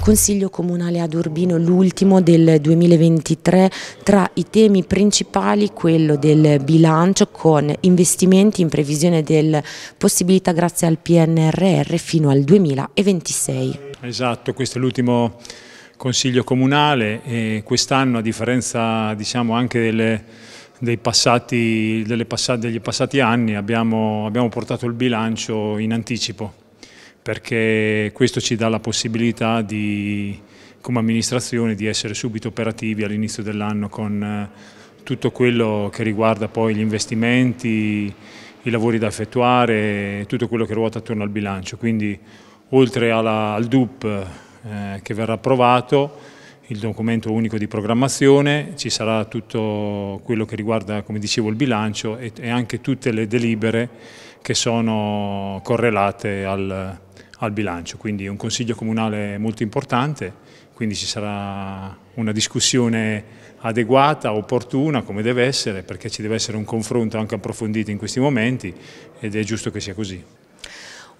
Consiglio Comunale ad Urbino, l'ultimo del 2023, tra i temi principali quello del bilancio con investimenti in previsione delle possibilità grazie al PNRR fino al 2026. Esatto, questo è l'ultimo Consiglio Comunale e quest'anno a differenza diciamo, anche delle dei passati, passate, degli passati anni abbiamo, abbiamo portato il bilancio in anticipo perché questo ci dà la possibilità di, come amministrazione di essere subito operativi all'inizio dell'anno con eh, tutto quello che riguarda poi gli investimenti, i lavori da effettuare, tutto quello che ruota attorno al bilancio. Quindi oltre alla, al DUP eh, che verrà approvato, il documento unico di programmazione, ci sarà tutto quello che riguarda, come dicevo, il bilancio e, e anche tutte le delibere che sono correlate al, al bilancio. Quindi un consiglio comunale molto importante, quindi ci sarà una discussione adeguata, opportuna, come deve essere, perché ci deve essere un confronto anche approfondito in questi momenti ed è giusto che sia così.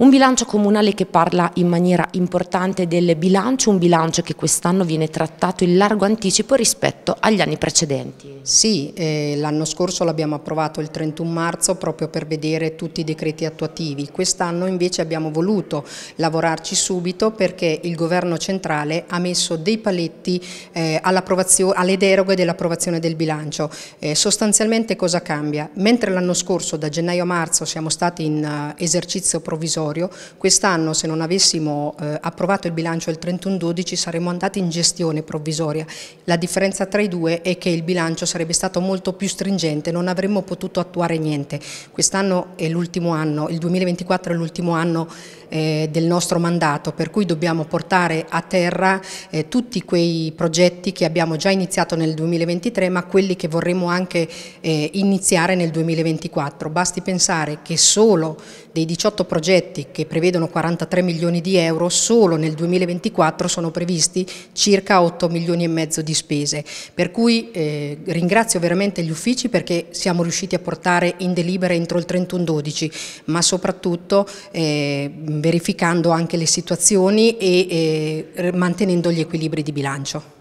Un bilancio comunale che parla in maniera importante del bilancio, un bilancio che quest'anno viene trattato in largo anticipo rispetto agli anni precedenti. Sì, eh, l'anno scorso l'abbiamo approvato il 31 marzo proprio per vedere tutti i decreti attuativi, quest'anno invece abbiamo voluto lavorarci subito perché il governo centrale ha messo dei paletti eh, alle deroghe dell'approvazione del bilancio. Eh, sostanzialmente cosa cambia? Mentre l'anno scorso da gennaio a marzo siamo stati in uh, esercizio provvisorio transitorio, quest'anno se non avessimo eh, approvato il bilancio il 31-12 saremmo andati in gestione provvisoria. La differenza tra i due è che il bilancio sarebbe stato molto più stringente, non avremmo potuto attuare niente. Quest'anno è l'ultimo anno, il 2024 è l'ultimo anno eh, del nostro mandato, per cui dobbiamo portare a terra eh, tutti quei progetti che abbiamo già iniziato nel 2023, ma quelli che vorremmo anche eh, iniziare nel 2024. Basti pensare che solo dei 18 progetti che prevedono 43 milioni di euro, solo nel 2024 sono previsti circa 8 milioni e mezzo di spese. Per cui eh, ringrazio veramente gli uffici perché siamo riusciti a portare in delibera entro il 31-12, ma soprattutto eh, verificando anche le situazioni e mantenendo gli equilibri di bilancio.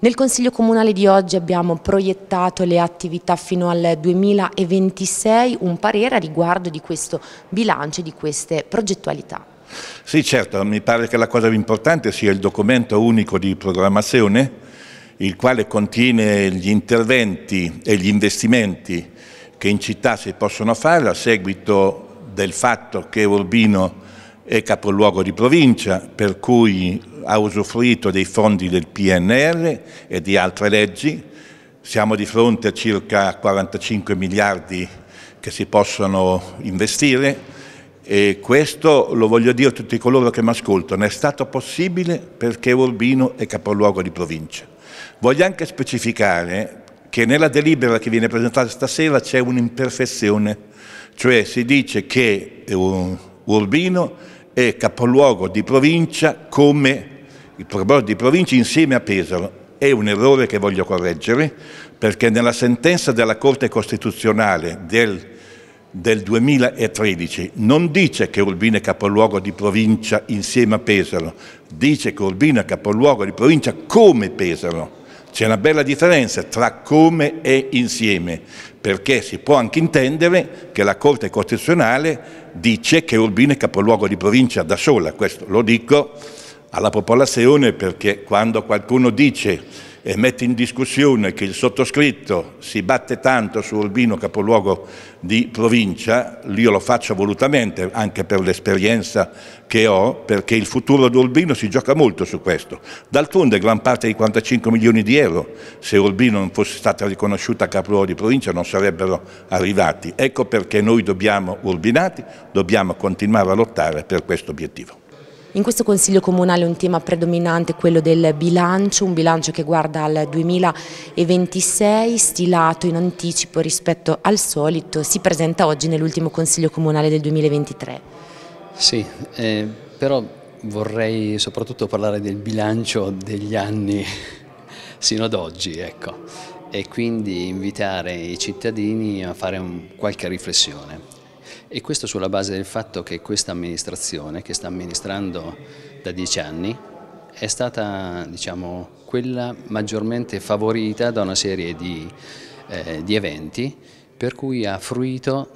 Nel Consiglio Comunale di oggi abbiamo proiettato le attività fino al 2026, un parere a riguardo di questo bilancio e di queste progettualità. Sì certo, mi pare che la cosa più importante sia il documento unico di programmazione, il quale contiene gli interventi e gli investimenti che in città si possono fare a seguito del fatto che Urbino è capoluogo di provincia, per cui ha usufruito dei fondi del PNR e di altre leggi. Siamo di fronte a circa 45 miliardi che si possono investire e questo lo voglio dire a tutti coloro che mi ascoltano, è stato possibile perché Urbino è capoluogo di provincia. Voglio anche specificare che nella delibera che viene presentata stasera c'è un'imperfezione, cioè si dice che eh, Urbino è capoluogo di provincia come il capoluogo di provincia insieme a Pesaro. È un errore che voglio correggere perché nella sentenza della Corte Costituzionale del del 2013 non dice che Urbino è capoluogo di provincia insieme a Pesaro, dice che Urbino è capoluogo di provincia come Pesaro. C'è una bella differenza tra come e insieme, perché si può anche intendere che la Corte Costituzionale dice che Urbino è capoluogo di provincia da sola, questo lo dico alla popolazione perché quando qualcuno dice e mette in discussione che il sottoscritto si batte tanto su Urbino capoluogo di provincia, io lo faccio volutamente anche per l'esperienza che ho, perché il futuro di Urbino si gioca molto su questo. D'altronde gran parte dei 45 milioni di euro, se Urbino non fosse stata riconosciuta capoluogo di provincia, non sarebbero arrivati. Ecco perché noi dobbiamo, Urbinati, dobbiamo continuare a lottare per questo obiettivo. In questo Consiglio Comunale un tema predominante è quello del bilancio, un bilancio che guarda al 2026, stilato in anticipo rispetto al solito, si presenta oggi nell'ultimo Consiglio Comunale del 2023. Sì, eh, però vorrei soprattutto parlare del bilancio degli anni sino ad oggi, ecco, e quindi invitare i cittadini a fare un, qualche riflessione e questo sulla base del fatto che questa amministrazione, che sta amministrando da dieci anni, è stata diciamo, quella maggiormente favorita da una serie di, eh, di eventi per cui ha fruito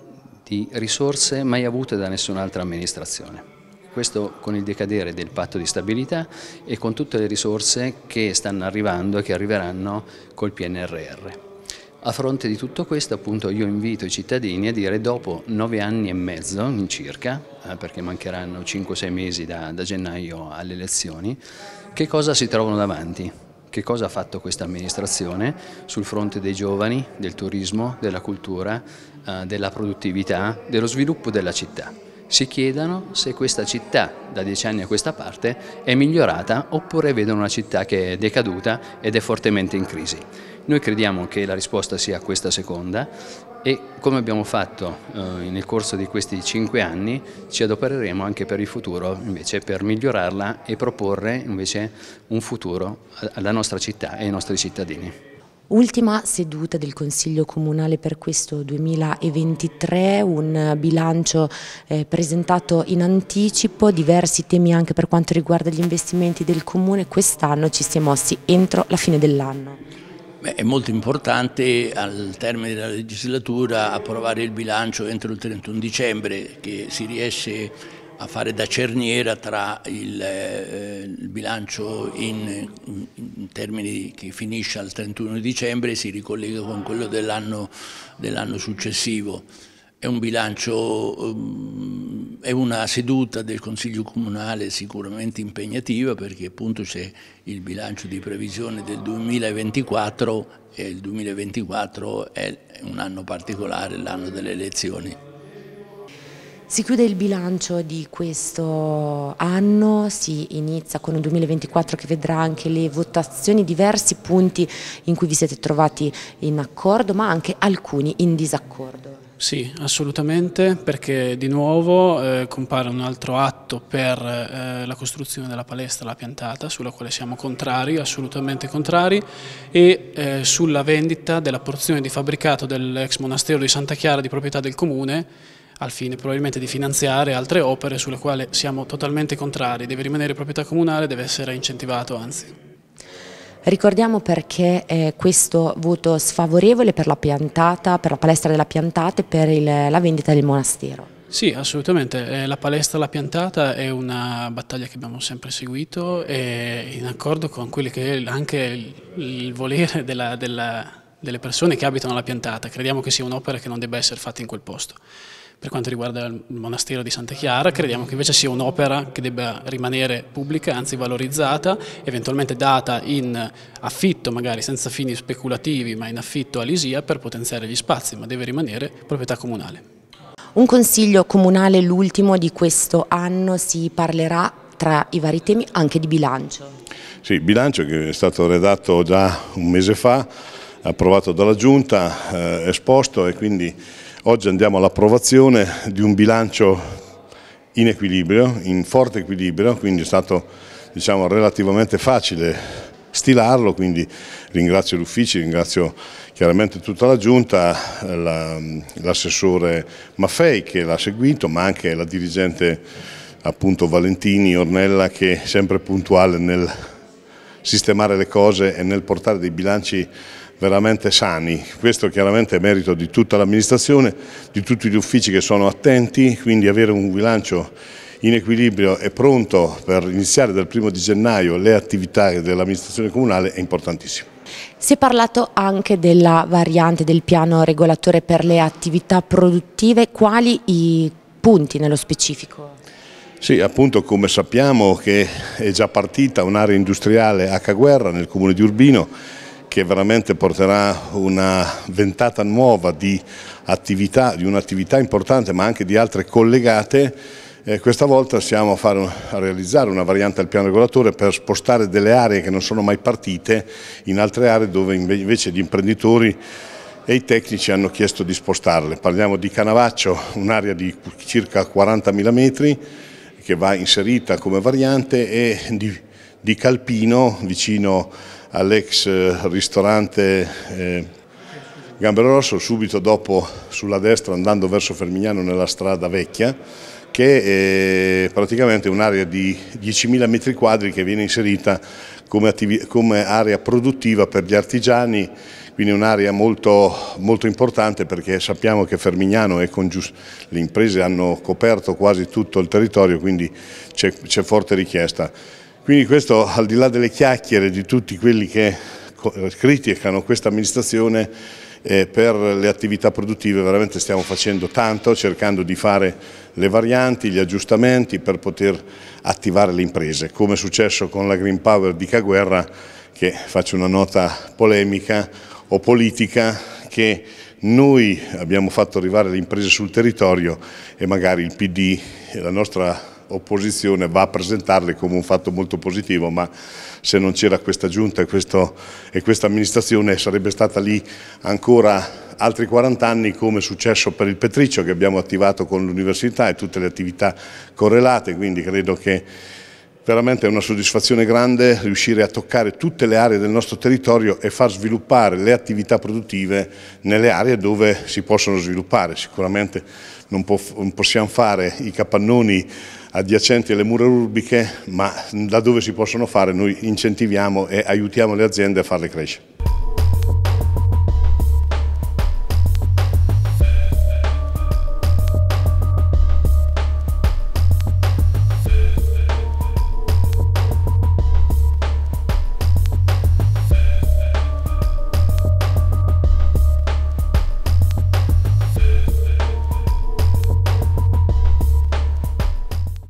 di risorse mai avute da nessun'altra amministrazione. Questo con il decadere del patto di stabilità e con tutte le risorse che stanno arrivando e che arriveranno col PNRR. A fronte di tutto questo appunto io invito i cittadini a dire dopo nove anni e mezzo in circa, eh, perché mancheranno 5-6 mesi da, da gennaio alle elezioni, che cosa si trovano davanti, che cosa ha fatto questa amministrazione sul fronte dei giovani, del turismo, della cultura, eh, della produttività, dello sviluppo della città si chiedano se questa città da dieci anni a questa parte è migliorata oppure vedono una città che è decaduta ed è fortemente in crisi. Noi crediamo che la risposta sia questa seconda e come abbiamo fatto eh, nel corso di questi cinque anni ci adopereremo anche per il futuro invece per migliorarla e proporre invece un futuro alla nostra città e ai nostri cittadini. Ultima seduta del Consiglio Comunale per questo 2023, un bilancio eh, presentato in anticipo, diversi temi anche per quanto riguarda gli investimenti del Comune, quest'anno ci si è mossi entro la fine dell'anno. è molto importante al termine della legislatura approvare il bilancio entro il 31 dicembre che si riesce a fare da cerniera tra il, eh, il bilancio in, in, termini che finisce al 31 dicembre e si ricollega con quello dell'anno dell successivo. È, un bilancio, ehm, è una seduta del Consiglio Comunale sicuramente impegnativa perché appunto c'è il bilancio di previsione del 2024 e il 2024 è un anno particolare, l'anno delle elezioni. Si chiude il bilancio di questo anno, si inizia con un 2024 che vedrà anche le votazioni, diversi punti in cui vi siete trovati in accordo ma anche alcuni in disaccordo. Sì, assolutamente, perché di nuovo eh, compare un altro atto per eh, la costruzione della palestra, la piantata, sulla quale siamo contrari, assolutamente contrari, e eh, sulla vendita della porzione di fabbricato dell'ex monastero di Santa Chiara di proprietà del comune al fine probabilmente di finanziare altre opere sulle quali siamo totalmente contrari, deve rimanere proprietà comunale, deve essere incentivato anzi. Ricordiamo perché eh, questo voto sfavorevole per la piantata, per la palestra della piantata e per il, la vendita del monastero. Sì, assolutamente. Eh, la palestra La Piantata è una battaglia che abbiamo sempre seguito e in accordo con quelli che è anche il volere della, della, delle persone che abitano La Piantata. Crediamo che sia un'opera che non debba essere fatta in quel posto. Per quanto riguarda il monastero di Santa Chiara, crediamo che invece sia un'opera che debba rimanere pubblica, anzi valorizzata, eventualmente data in affitto, magari senza fini speculativi, ma in affitto a Lisia per potenziare gli spazi, ma deve rimanere proprietà comunale. Un consiglio comunale, l'ultimo di questo anno, si parlerà tra i vari temi anche di bilancio. Sì, bilancio che è stato redatto già un mese fa, approvato dalla Giunta, eh, esposto e quindi Oggi andiamo all'approvazione di un bilancio in equilibrio, in forte equilibrio, quindi è stato diciamo, relativamente facile stilarlo, quindi ringrazio gli uffici, ringrazio chiaramente tutta la giunta, l'assessore Maffei che l'ha seguito, ma anche la dirigente appunto Valentini Ornella che è sempre puntuale nel sistemare le cose e nel portare dei bilanci veramente sani. Questo chiaramente è merito di tutta l'amministrazione, di tutti gli uffici che sono attenti, quindi avere un bilancio in equilibrio e pronto per iniziare dal primo di gennaio le attività dell'amministrazione comunale è importantissimo. Si è parlato anche della variante del piano regolatore per le attività produttive, quali i punti nello specifico? Sì, appunto come sappiamo che è già partita un'area industriale a Caguerra nel comune di Urbino che veramente porterà una ventata nuova di attività, di un'attività importante ma anche di altre collegate eh, questa volta siamo a, fare, a, realizzare una variante al piano regolatore per spostare delle aree che non sono mai partite in altre aree dove invece gli imprenditori e i tecnici hanno chiesto di spostarle. Parliamo di Canavaccio, un'area di circa 40.000 metri che va inserita come variante e di, di Calpino vicino a all'ex eh, ristorante eh, Gambero Rosso, subito dopo sulla destra andando verso Fermignano nella strada vecchia, che è eh, praticamente un'area di 10.000 metri quadri che viene inserita come, come area produttiva per gli artigiani quindi un'area molto, molto, importante perché sappiamo che Fermignano e le imprese hanno coperto quasi tutto il territorio, quindi c'è forte richiesta. Quindi questo, al di là delle chiacchiere di tutti quelli che criticano questa amministrazione, eh, per le attività produttive veramente stiamo facendo tanto, cercando di fare le varianti, gli aggiustamenti per poter attivare le imprese, come è successo con la Green Power di Caguerra, che faccio una nota polemica o politica, che noi abbiamo fatto arrivare le imprese sul territorio e magari il PD e la nostra opposizione va a presentarli come un fatto molto positivo, ma se non c'era questa giunta e, questo, e questa amministrazione sarebbe stata lì ancora altri 40 anni come è successo per il Petriccio che abbiamo attivato con l'università e tutte le attività correlate, quindi credo che Veramente è una soddisfazione grande riuscire a toccare tutte le aree del nostro territorio e far sviluppare le attività produttive nelle aree dove si possono sviluppare. Sicuramente non, possiamo fare i capannoni adiacenti alle mura urbiche, ma da dove si possono fare noi incentiviamo e aiutiamo le aziende a farle crescere.